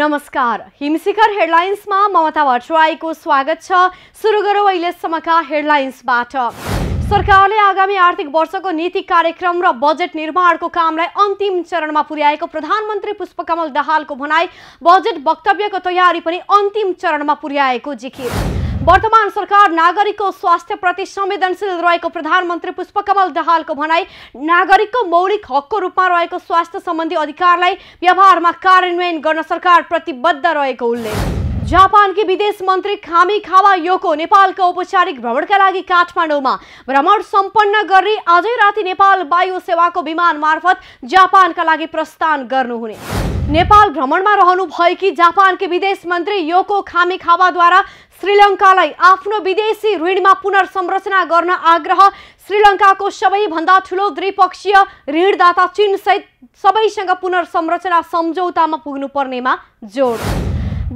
नमस्कार हिमशिखर हेडलाइन्समा ममता भट्टराईको स्वागत छ सुरु गरौँ अहिलेसम्मका हेडलाइन्सबाट सरकारले आगामी आर्थिक वर्षको नीति कार्यक्रम र बजेट निर्माणको कामलाई अन्तिम चरणमा पुर्याएको प्रधानमन्त्री पुष्पकमल दाहालको भनाई बजेट वक्तव्यको तयारी पनि अन्तिम चरणमा पुर्याएको जिकिर वर्तमान सरकार नागरिकको स्वास्थ्यप्रति संवेदनशील रहेको प्रधानमन्त्री पुष्पकमल दहालको भनाई नागरिकको मौलिक हकको रूपमा रहेको स्वास्थ्य सम्बन्धी अधिकारलाई व्यवहारमा कार्यान्वयन गर्न सरकार प्रतिबद्ध रहेको उल्लेख जापानकी विदेश मन्त्री खामी खावा योको नेपालको औपचारिक भ्रमणका लागि काठमाडौँमा भ्रमण सम्पन्न गरी आजै राति नेपाल वायु सेवाको विमान मार्फत जापानका लागि प्रस्थान गर्नुहुने नेपाल भ्रमणमा रहनु भएकी जापानकी विदेश मन्त्री योको खामी खावाद्वारा श्रीलङ्कालाई आफ्नो विदेशी ऋणमा पुनर्संरचना गर्न आग्रह श्रीलङ्काको सबैभन्दा ठुलो द्विपक्षीय ऋणदाता चीनसहित सबैसँग पुनर्संरचना सम्झौतामा पुग्नुपर्नेमा जोड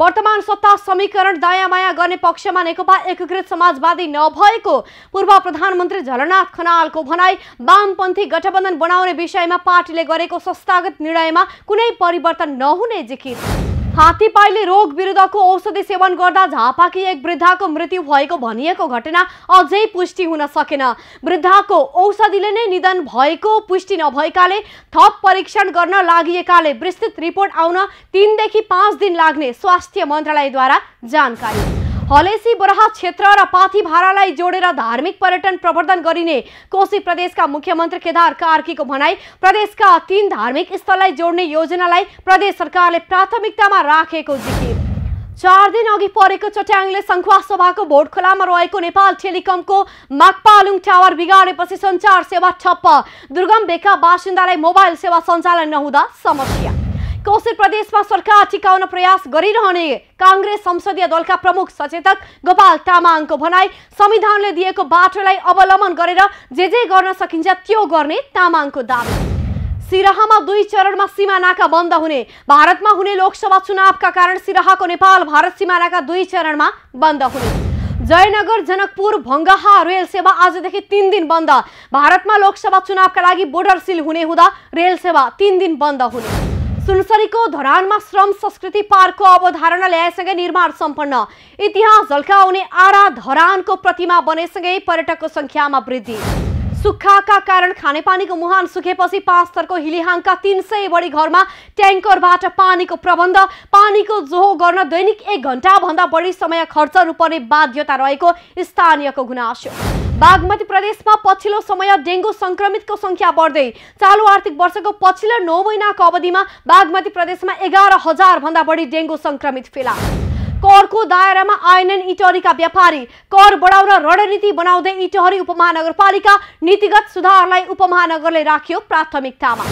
वर्तमान सत्ता समीकरण माया गर्ने पक्षमा नेकपा एकीकृत समाजवादी नभएको पूर्व प्रधानमन्त्री झलनाथ खनालको भनाई वामपन्थी गठबन्धन बनाउने विषयमा पार्टीले गरेको संस्थागत निर्णयमा कुनै परिवर्तन नहुने जिकिर हात्तीपाईले रोग विरुद्धको औषधि सेवन गर्दा झापाकी एक वृद्धाको मृत्यु भएको भनिएको घटना अझै पुष्टि हुन सकेन वृद्धाको औषधिले नै निधन भएको पुष्टि नभएकाले थप परीक्षण गर्न लागिएकाले विस्तृत रिपोर्ट आउन तिनदेखि पाँच दिन लाग्ने स्वास्थ्य मन्त्रालयद्वारा जानकारी हलेसी बराहा क्षेत्र र पाथी भाडालाई जोडेर धार्मिक पर्यटन प्रवर्धन गरिने कोशी प्रदेशका मुख्यमन्त्री केदार कार्कीको भनाई प्रदेशका तीन धार्मिक स्थललाई जोड्ने योजनालाई प्रदेश सरकारले प्राथमिकतामा राखेको जिकिर चार दिन अघि परेको चट्याङले सङ्खुवा सभाको भोट खोलामा रहेको नेपाल टेलिकमको माकपालुङ टावर बिगाडेपछि सञ्चार सेवा ठप्प दुर्गम बेका बासिन्दालाई मोबाइल सेवा सञ्चालन नहुँदा समस्या कौशिक प्रदेशमा सरकार टिकाउन प्रयास गरिरहने काङ्ग्रेस संसदीय दलका प्रमुख सचेतक गोपाल तामाङको भनाई संविधानले दिएको बाटोलाई अवलम्बन गरेर जे जे गर्न सकिन्छ त्यो गर्ने तामाङको दावी सिराहामा दुई चरणमा सीमा नाका बन्द हुने भारतमा हुने लोकसभा चुनावका कारण सिराहाको नेपाल भारत सीमा नाका दुई चरणमा बन्द हुने जयनगर जनकपुर भङ्गाहा रेल सेवा आजदेखि तिन दिन बन्द भारतमा लोकसभा चुनावका लागि बोर्डर सिल हुने हुँदा रेल सेवा तिन दिन बन्द हुने सुनसरीको धरानमा श्रम संस्कृति पार्कको अवधारणा ल्याएसँगै निर्माण सम्पन्न इतिहास झल्काउने आरा धरानको प्रतिमा बनेसँगै पर्यटकको संख्यामा वृद्धि सुक्खाका कारण खानेपानीको मुहान सुकेपछि पाँच थरको हिलिहाङका तिन सय बढी घरमा ट्याङ्करबाट पानीको प्रबन्ध पानीको जोहो गर्न दैनिक एक घन्टाभन्दा बढी समय खर्च रूपर्ने बाध्यता रहेको स्थानीयको गुनासो बागमती प्रदेशमा पछिल्लो समय डेङ्गु सङ्क्रमितको संख्या बढ्दै चालु आर्थिक वर्षको पछिल्लो नौ महिनाको अवधिमा बागमती प्रदेशमा एघार हजारभन्दा बढी डेङ्गु सङ्क्रमित फेला करको दायरामा आएनन् इटहरीका व्यापारी कर बढाउन रणनीति बनाउँदै इटहरी उपमहानगरपालिका नीतिगत सुधारलाई उपमहानगरले राख्यो प्राथमिकतामा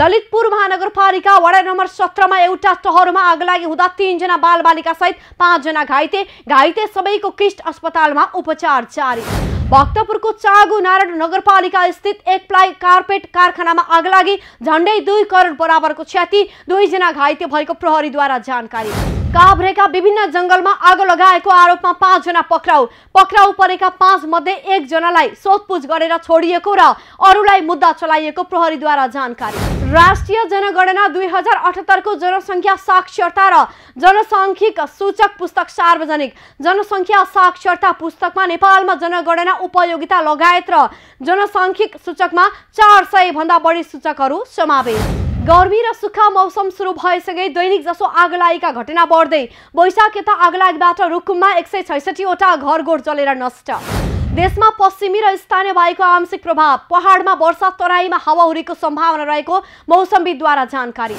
ललितपुर महानगरपालिका वडा नम्बर सत्रमा एउटा टहरमा आग लागि हुँदा तिनजना सहित पाँचजना घाइते घाइते सबैको किस्ट अस्पतालमा उपचार जारी भक्तपुरको चागु नारायण नगरपालिका स्थित एक प्लाइ कार्पेट कारखानामा आग लागि झन्डै दुई करोड बराबरको क्षति दुईजना घाइते भएको प्रहरीद्वारा जानकारी काभ्रेका विभिन्न जङ्गलमा आगो लगाएको आरोपमा पाँचजना पक्राउ पक्राउ परेका पाँच मध्ये एकजनालाई सोधपुछ गरेर छोडिएको र अरूलाई मुद्दा चलाइएको प्रहरीद्वारा जानकारी राष्ट्रिय जनगणना दुई हजार अठहत्तरको जनसङ्ख्या साक्षरता र जनसाङ्ख्यिक सूचक पुस्तक सार्वजनिक जनसङ्ख्या साक्षरता पुस्तकमा नेपालमा जनगणना उपयोगिता लगायत र जनसाङ्ख्यिक सूचकमा चार सय भन्दा बढी सूचकहरू समावेश गर्मी र सुक्खा मौसम सुरु भएसँगै दैनिक जसो आग लागेका घटना बढ्दै वैशाख यता आग लागबाट रुकुममा एक सय छैसठीवटा गोड जलेर नष्ट देशमा पश्चिमी र स्थानीय भएको आंशिक प्रभाव पहाडमा वर्षा तराईमा हावाहुरीको सम्भावना रहेको मौसम्बीद्वारा जानकारी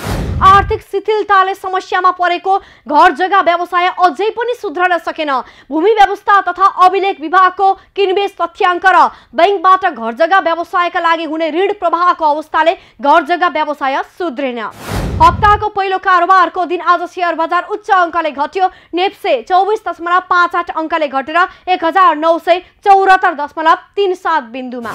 आर्थिक शिथिलताले समस्यामा परेको घर जग्गा व्यवसाय अझै पनि सुध्रन सकेन भूमि व्यवस्था तथा अभिलेख विभागको किनबेच तथ्याङ्क र ब्याङ्कबाट घर जग्गा व्यवसायका लागि हुने ऋण प्रवाहको अवस्थाले घर जग्गा व्यवसाय सुध्रेन हप्ताको पहिलो कारोबारको दिन आज सेयर बजार उच्च अङ्कले घट्यो नेप्से चौबिस दशमलव पाँच आठ अङ्कले घटेर एक हजार नौ सय चौ चौरात्तर दशमलव तिन सात बिन्दुमा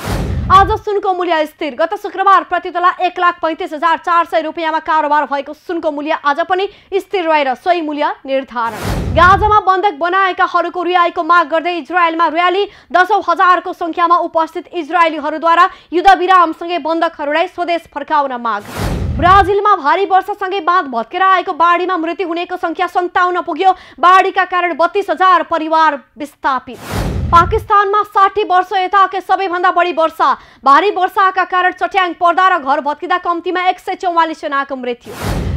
आज सुनको मूल्य स्थिर गत शुक्रबार प्रतितोला एक लाख पैँतिस हजार चार सय रुपियाँमा कारोबार भएको सुनको मूल्य आज पनि स्थिर रहेर सोही मूल्य निर्धारण गाजामा बन्धक बनाएकाहरूको रिहाईको माग गर्दै इजरायलमा र्याली दसौँ हजारको सङ्ख्यामा उपस्थित इजरायलीहरूद्वारा युद्धविरामसँगै बन्धकहरूलाई स्वदेश फर्काउन माग ब्राजिलमा भारी वर्षासँगै बाँध भत्केर आएको बाढीमा मृत्यु हुनेको सङ्ख्या सन्ताउन्न पुग्यो बाढीका कारण बत्तीस हजार परिवार विस्थापित पाकिस्तानमा साठी वर्ष यताकै सबैभन्दा बढी वर्षा भारी वर्षाका कारण चट्याङ पर्दा र घर भत्किँदा कम्तीमा एक सय चौवालिस जनाको मृत्यु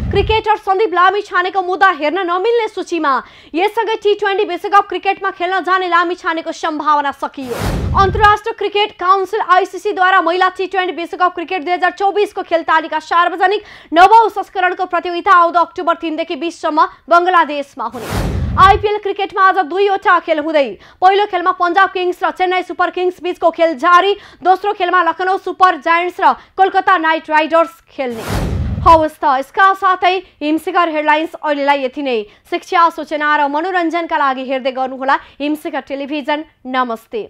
क्रिकेटर सन्दीप लामी छानेको मुद्दा हेर्न नमिल्ने सूचीमा यससँगै टी ट्वेन्टी विश्वकप क्रिकेटमा खेल्न जाने लामी छानेको सम्भावना सकियो अन्तर्राष्ट्रिय क्रिकेट काउन्सिल आइसिसीद्वारा महिला टी ट्वेन्टी विश्वकप क्रिकेट दुई हजार चौबिसको खेल तालिका सार्वजनिक नवौं संस्करणको प्रतियोगिता आउँदो अक्टोबर तिनदेखि बिससम्म बङ्गलादेशमा हुने आइपिएल क्रिकेटमा आज दुईवटा खेल हुँदै पहिलो खेलमा पन्जाब किङ्स र चेन्नई सुपर किङ्स बीचको खेल जारी दोस्रो खेलमा लखनऊ सुपर जायन्ट्स र कोलकाता नाइट राइडर्स खेल्ने हवस् त यसका साथै हिमशिखर हेडलाइन्स अहिलेलाई यति नै शिक्षा सूचना र मनोरञ्जनका लागि हेर्दै गर्नुहोला हिमशिखर टेलिभिजन नमस्ते